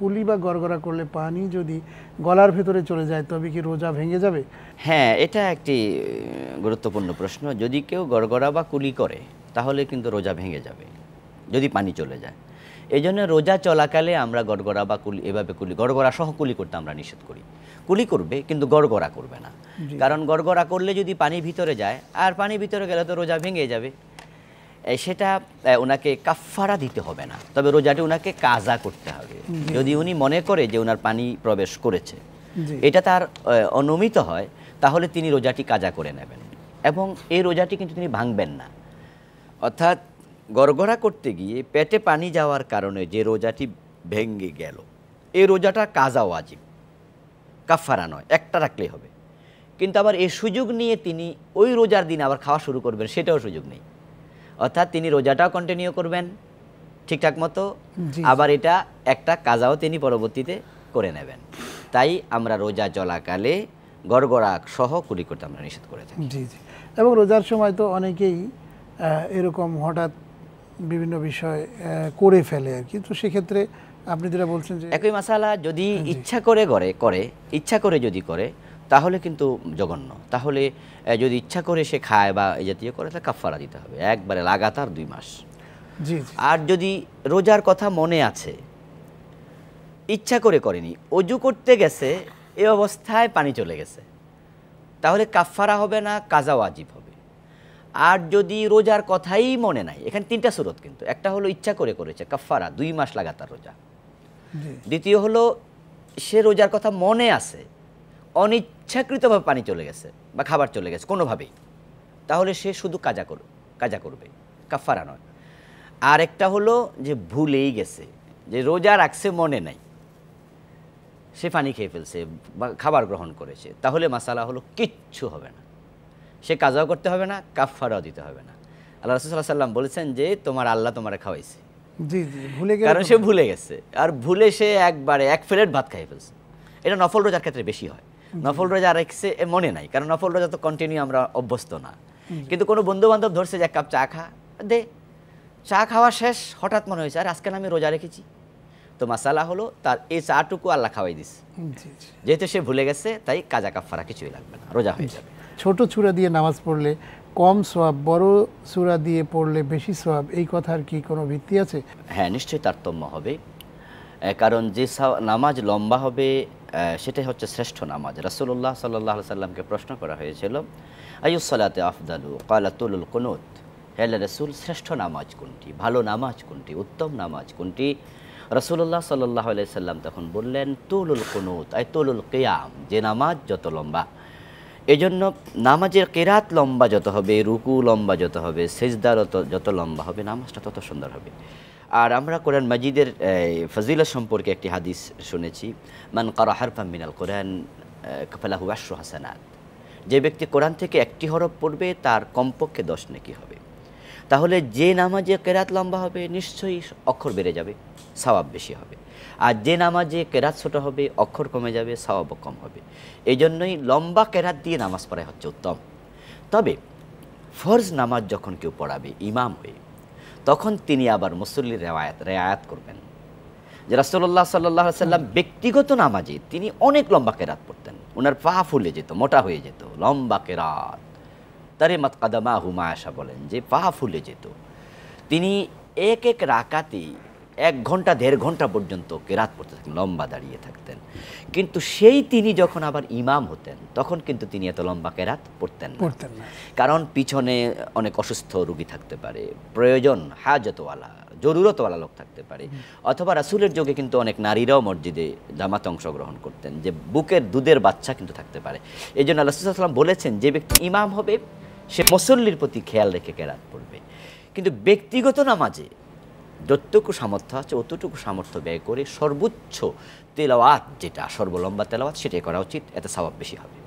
কুলি বা গড়গড়া করলে পানি যদি গলার ভেতরে চলে যায় তবে কি রোজা ভেঙে যাবে হ্যাঁ এটা একটি গুরুত্বপূর্ণ প্রশ্ন যদি কেউ গড়গড়া বা কুলি করে তাহলে কিন্তু রোজা ভেঙে যাবে যদি পানি চলে যায় এই জন্য রোজা চলাকালে আমরা গড়গড়া বা কুলি এভাবে কুলি গড়গড়া সহ কুলি করতে আমরা নিষেধ করি কুলি করবে কিন্তু গড়গড়া করবে না কারণ গড়গড়া করলে যদি পানি ভিতরে যায় আর পানি ভিতরে গেলে তো রোজা ভেঙে যাবে সেটা ওনাকে কাফারা দিতে হবে না তবে রোজাটি ওনাকে কাজা করতে হবে যদি উনি মনে করে যে ওনার পানি প্রবেশ করেছে এটা তার অনুমিত হয় তাহলে তিনি রোজাটি কাজা করে নেবেন এবং এই রোজাটি কিন্তু তিনি ভাঙবেন না অর্থাৎ গড়গড়া করতে গিয়ে পেটে পানি যাওয়ার কারণে যে রোজাটি ভেঙ্গে গেল এই রোজাটা কাজা ওয়াজিব কাফারা নয় একটা রাখলেই হবে কিন্তু আবার এই সুযোগ নিয়ে তিনি ওই রোজার দিন আবার খাওয়া শুরু করবেন সেটাও সুযোগ নেই অর্থাৎ তিনি রোজাটাও কন্টিনিউ করবেন ঠিকঠাক মতো আবার এটা একটা কাজাও তিনি পরবর্তীতে করে নেবেন তাই আমরা রোজা চলাকালে গড়গড়া সহ কুলি করতে আমরা নিষেধ করে থাকি জি জি এবং রোজার সময় তো অনেকেই এরকম হঠাৎ বিভিন্ন বিষয় করে ফেলে আর কি তো সেক্ষেত্রে আপনি যেটা বলছেন যে একই মশালা যদি ইচ্ছা করে করে করে ইচ্ছা করে যদি করে তাহলে কিন্তু জঘন্য তাহলে যদি ইচ্ছা করে সে খায় বা এই জাতীয় করে তা কাফারা দিতে হবে একবারে লাগাতার দুই মাস আর যদি রোজার কথা মনে আছে ইচ্ছা করে করেনি অজু করতে গেছে এ অবস্থায় পানি চলে গেছে তাহলে কাফারা হবে না কাজা ওয়াজিব হবে আর যদি রোজার কথাই মনে নাই এখানে তিনটা সুরত কিন্তু একটা হলো ইচ্ছা করে করেছে কাফারা দুই মাস লাগাতার রোজা দ্বিতীয় হলো সে রোজার কথা মনে আছে অনিচ্ছাকৃতভাবে পানি চলে গেছে বা খাবার চলে গেছে কোনোভাবেই তাহলে সে শুধু কাজা করবে কাজা করবে কাফারা নয় আর একটা হলো যে ভুলেই গেছে যে রোজা রাখছে মনে নাই সে পানি খেয়ে ফেলছে বা খাবার গ্রহণ করেছে তাহলে মাসালা হলো কিচ্ছু হবে না সে কাজাও করতে হবে না কাফারাও দিতে হবে না আল্লাহ রসুল্লাহ সাল্লাম বলেছেন যে তোমার আল্লাহ তোমার খাওয়াইছে কারণ সে ভুলে গেছে আর ভুলে সে একবারে এক প্লেট ভাত খাইয়ে ফেলছে এটা নফল রোজার ক্ষেত্রে বেশি হয় নফল রোজা রেখছে মনে নাই কারণ নফল রোজা তো কন্টিনিউ আমরা অভ্যস্ত না কিন্তু কোনো বন্ধু বান্ধব ধরছে যে এক কাপ চা খা দে চা খাওয়া শেষ হঠাৎ মনে হয়েছে আর আজকে আমি রোজা রেখেছি তো মাসালা হলো তার এই চাটুকু আল্লাহ খাওয়াই দিস যেহেতু সে ভুলে গেছে তাই কাজা কাফারা কিছুই লাগবে না রোজা হয়ে যাবে ছোট চূড়া দিয়ে নামাজ পড়লে কম সোয়াব বড় চূড়া দিয়ে পড়লে বেশি সোয়াব এই কথার কি কোনো ভিত্তি আছে হ্যাঁ নিশ্চয়ই তারতম্য হবে কারণ যে নামাজ লম্বা হবে সেটাই হচ্ছে শ্রেষ্ঠ নামাজ রাসুল্লাহ সাল্লাহ সাল্লামকে প্রশ্ন করা হয়েছিল আয়ুসালাতে আফদালু কালাতুল কনুত হেলা রসুল শ্রেষ্ঠ নামাজ কোনটি ভালো নামাজ কোনটি উত্তম নামাজ কোনটি রসুল্লাহ সাল্লাহ সাল্লাম তখন বললেন তুলুল কনুত আই তুলুল কেয়াম যে নামাজ যত লম্বা এজন্য নামাজের কেরাত লম্বা যত হবে রুকু লম্বা যত হবে সেজদার যত লম্বা হবে নামাজটা তত সুন্দর হবে আর আমরা কোরআন মাজিদের ফজিলা সম্পর্কে একটি হাদিস শুনেছি মান করা হারফা মিনাল কোরআন কফালাহু আশ্রু হাসানাত যে ব্যক্তি কোরআন থেকে একটি হরফ পড়বে তার কমপক্ষে দশ নাকি হবে তাহলে যে নামাজে কেরাত লম্বা হবে নিশ্চয়ই অক্ষর বেড়ে যাবে স্বভাব বেশি হবে আর যে নামাজে কেরাত ছোট হবে অক্ষর কমে যাবে সওয়াব কম হবে এই জন্যই লম্বা কেরাত দিয়ে নামাজ পড়াই হচ্ছে উত্তম তবে ফরজ নামাজ যখন কেউ পড়াবে ইমাম হয়ে তখন তিনি আবার মুসল্লির রেওয়ায়াত রেয়ায়াত করবেন যে রাসোল্লাহ সাল্লাহ সাল্লাম ব্যক্তিগত নামাজে তিনি অনেক লম্বা কেরাত পড়তেন ওনার পা ফুলে যেত মোটা হয়ে যেত লম্বা কেরাত তারে মাত কাদামা হুমায়াশা বলেন যে পা ফুলে যেত তিনি এক এক রাকাতেই এক ঘন্টা দেড় ঘন্টা পর্যন্ত কেরাত পড়তে থাকতেন লম্বা দাঁড়িয়ে থাকতেন কিন্তু সেই তিনি যখন আবার ইমাম হতেন তখন কিন্তু তিনি এত লম্বা কেরাত পড়তেন পড়তেন কারণ পিছনে অনেক অসুস্থ রুগী থাকতে পারে প্রয়োজন হাজতওয়ালা জরুরতওয়ালা লোক থাকতে পারে অথবা রাসুলের যোগে কিন্তু অনেক নারীরাও মসজিদে জামাত অংশগ্রহণ করতেন যে বুকের দুধের বাচ্চা কিন্তু থাকতে পারে এই জন্য আল্লাহ সাল্লাম বলেছেন যে ব্যক্তি ইমাম হবে সে মুসল্লির প্রতি খেয়াল রেখে কেরাত পড়বে কিন্তু ব্যক্তিগত নামাজে যতটুকু সামর্থ্য আছে অতটুকু সামর্থ্য ব্যয় করে সর্বোচ্চ তেলাওয়াত যেটা সর্বলম্বা তেলাওয়াত সেটাই করা উচিত এতে স্বভাব বেশি হবে